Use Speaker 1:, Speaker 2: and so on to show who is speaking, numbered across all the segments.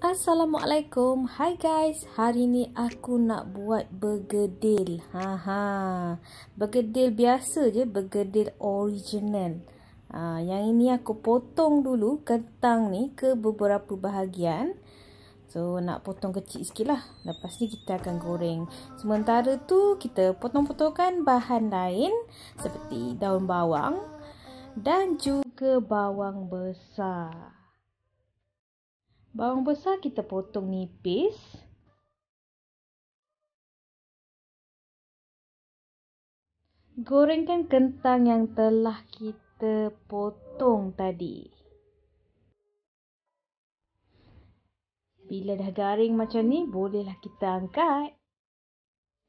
Speaker 1: Assalamualaikum. Hi guys. Hari ni aku nak buat bergedil. Ha ha. Bergedil biasa je, bergedil original. Ha, yang ini aku potong dulu kentang ni ke beberapa bahagian. So nak potong kecil sikit lah. Lepas ni kita akan goreng. Sementara tu kita potong-potongkan bahan lain seperti daun bawang
Speaker 2: dan juga bawang besar. Bawang besar kita potong nipis. Gorengkan kentang yang telah kita potong tadi.
Speaker 1: Bila dah garing macam ni, bolehlah kita angkat.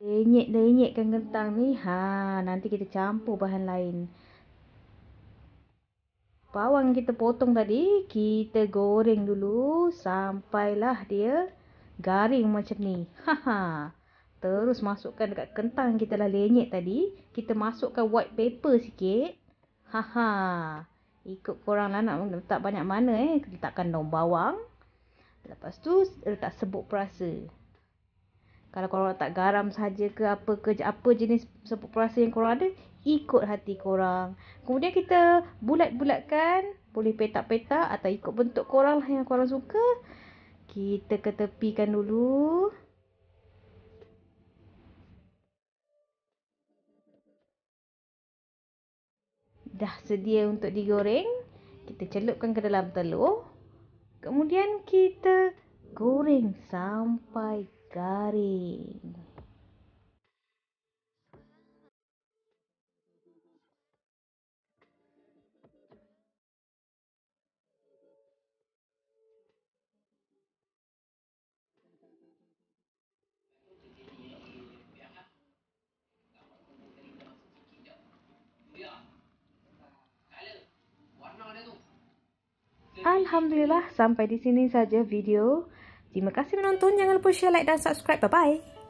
Speaker 1: Lenyek-lenyekkan kentang ni. Ha, nanti kita campur bahan lain bawang kita potong tadi kita goreng dulu sampailah dia garing macam ni. Ha ha. Terus masukkan dekat kentang kita dah lenyek tadi. Kita masukkan white paper sikit. Ha ha. Ikut korang lah nak letak banyak mana eh. Letakkan daun bawang. Lepas tu letak sebut perasa. Kalau korang tak garam saja ke apa ke apa jenis serbuk perasa yang korang ada, ikut hati korang. Kemudian kita bulat-bulatkan, boleh petak-petak atau ikut bentuk korang lah yang korang suka.
Speaker 2: Kita ketepikan dulu. Dah
Speaker 1: sedia untuk digoreng. Kita celupkan ke dalam telur. Kemudian kita goreng sampai garing.
Speaker 2: Alhamdulillah sampai di sini saja
Speaker 1: video Terima kasih menonton. Jangan lupa share, like dan subscribe. Bye-bye.